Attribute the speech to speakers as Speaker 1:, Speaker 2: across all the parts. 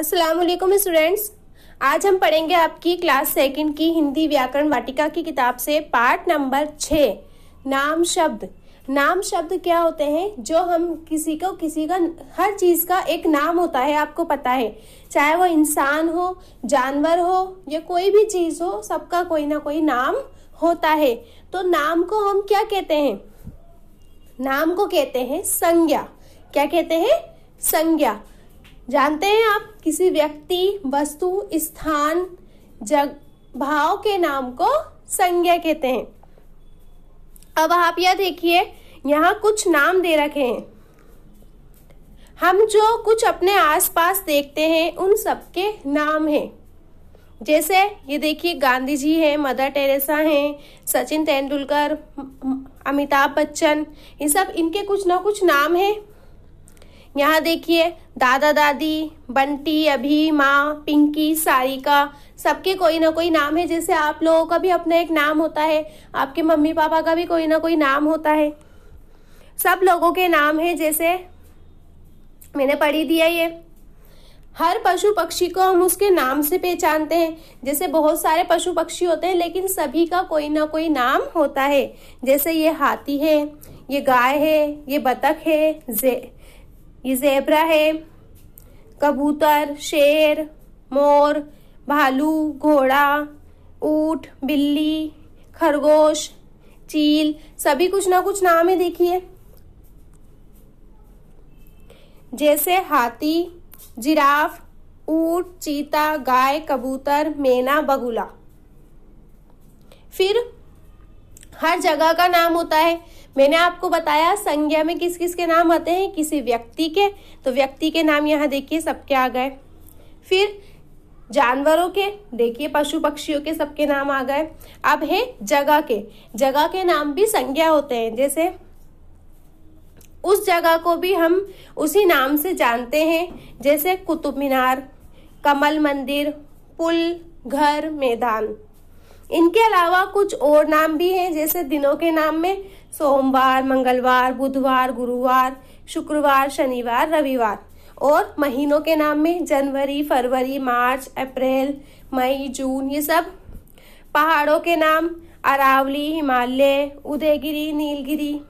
Speaker 1: वालेकुम स्टूडेंट्स आज हम पढ़ेंगे आपकी क्लास सेकंड की हिंदी व्याकरण वाटिका की किताब से पार्ट नंबर छ नाम शब्द नाम शब्द क्या होते हैं जो हम किसी को किसी का हर चीज का एक नाम होता है आपको पता है चाहे वो इंसान हो जानवर हो या कोई भी चीज हो सबका कोई ना कोई नाम होता है तो नाम को हम क्या कहते हैं नाम को कहते हैं संज्ञा क्या कहते हैं संज्ञा जानते हैं आप किसी व्यक्ति वस्तु स्थान जग भाव के नाम को संज्ञा कहते हैं अब आप यह देखिए यहाँ कुछ नाम दे रखे हैं हम जो कुछ अपने आसपास देखते हैं उन सबके नाम हैं जैसे ये देखिए गांधी जी हैं मदर टेरेसा हैं सचिन तेंदुलकर अमिताभ बच्चन ये सब इनके कुछ ना कुछ नाम हैं यहाँ देखिए दादा दादी बंटी अभी माँ पिंकी सारिका सबके कोई ना कोई नाम है जैसे आप लोगों का भी अपना एक नाम होता है आपके मम्मी पापा का भी कोई ना कोई नाम होता है सब लोगों के नाम है जैसे मैंने पढ़ी दिया ये हर पशु पक्षी को हम उसके नाम से पहचानते हैं जैसे बहुत सारे पशु पक्षी होते हैं लेकिन सभी का कोई ना कोई नाम होता है जैसे ये हाथी है ये गाय है ये बतख है जे ये जेबरा है कबूतर शेर मोर भालू घोड़ा ऊट बिल्ली खरगोश चील सभी कुछ ना कुछ नाम है देखिए जैसे हाथी जिराफ ऊट चीता गाय कबूतर मेना बगुला फिर हर जगह का नाम होता है मैंने आपको बताया संज्ञा में किस किस के नाम आते हैं किसी व्यक्ति के तो व्यक्ति के नाम यहाँ देखिए सबके आ गए फिर जानवरों के देखिए पशु पक्षियों के सबके नाम आ गए अब है जगह के जगह के नाम भी संज्ञा होते हैं जैसे उस जगह को भी हम उसी नाम से जानते हैं जैसे कुतुब मीनार कमल मंदिर पुल घर मैदान इनके अलावा कुछ और नाम भी हैं जैसे दिनों के नाम में सोमवार मंगलवार बुधवार गुरुवार शुक्रवार शनिवार रविवार और महीनों के नाम में जनवरी फरवरी मार्च अप्रैल मई जून ये सब पहाड़ों के नाम अरावली हिमालय उदयगिरी नीलगिरी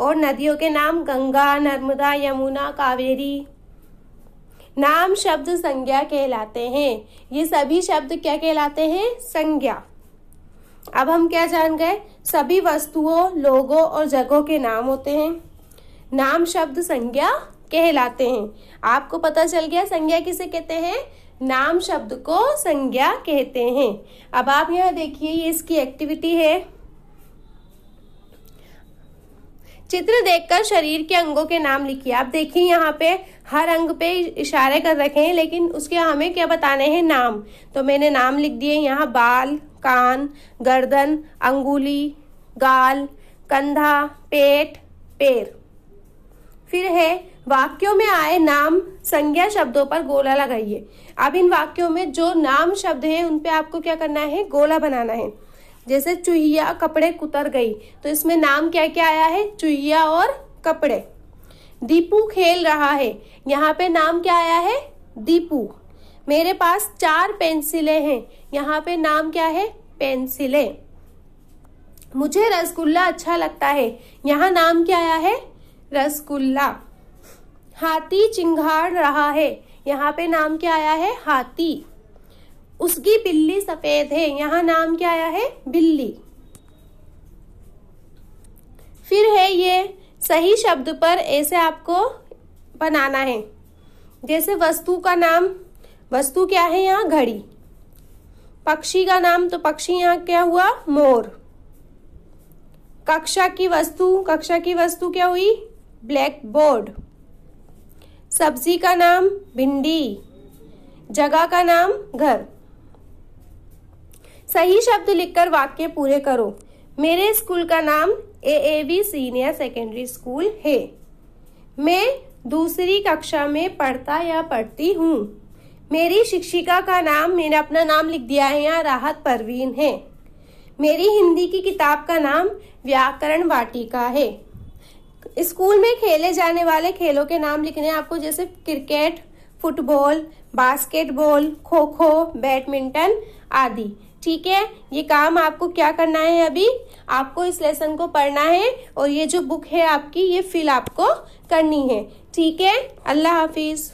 Speaker 1: और नदियों के नाम गंगा नर्मदा यमुना कावेरी नाम शब्द संज्ञा कहलाते हैं ये सभी शब्द क्या कहलाते हैं संज्ञा अब हम क्या जान गए सभी वस्तुओं लोगों और जगहों के नाम होते हैं नाम शब्द संज्ञा कहलाते हैं आपको पता चल गया संज्ञा किसे कहते हैं नाम शब्द को संज्ञा कहते हैं अब आप यहाँ देखिए ये इसकी एक्टिविटी है चित्र देखकर शरीर के अंगों के नाम लिखिए आप देखिए यहाँ पे हर अंग पे इशारे कर रखे हैं लेकिन उसके हमें क्या बताने हैं नाम तो मैंने नाम लिख दिए यहाँ बाल कान गर्दन अंगुली गाल कंधा पेट पैर फिर है वाक्यों में आए नाम संज्ञा शब्दों पर गोला लगाइए अब इन वाक्यों में जो नाम शब्द हैं उन पे आपको क्या करना है गोला बनाना है जैसे चुहिया कपड़े कुतर गई तो इसमें नाम क्या क्या आया है चुहिया और कपड़े दीपू खेल रहा है यहाँ पे नाम क्या आया है दीपू मेरे पास चार पेंसिलें हैं यहाँ पे नाम क्या है पेंसिलें मुझे रसगुल्ला अच्छा लगता है यहाँ नाम क्या आया है रसगुल्ला हाथी चिंगाड़ रहा है यहाँ पे नाम क्या आया है हाथी उसकी बिल्ली सफेद है यहाँ नाम क्या आया है बिल्ली सही शब्द पर ऐसे आपको बनाना है जैसे वस्तु का नाम वस्तु क्या है यहाँ घड़ी पक्षी का नाम तो पक्षी यहाँ क्या हुआ मोर कक्षा की वस्तु कक्षा की वस्तु क्या हुई ब्लैक बोर्ड सब्जी का नाम भिंडी जगह का नाम घर सही शब्द लिखकर वाक्य पूरे करो मेरे स्कूल का नाम A A V senior secondary school है मैं दूसरी कक्षा में पढ़ता या पढ़ती हूँ मेरी शिक्षिका का नाम मैंने अपना नाम लिख दिया है यहाँ राहत परवीन है मेरी हिंदी की किताब का नाम व्याकरण वाटिका है स्कूल में खेले जाने वाले खेलों के नाम लिखने आपको जैसे क्रिकेट फुटबॉल बास्केटबॉल खो खो बैडमिंटन आदि ठीक है ये काम आपको क्या करना है अभी आपको इस लेसन को पढ़ना है और ये जो बुक है आपकी ये फिल आपको करनी है ठीक है अल्लाह हाफिज़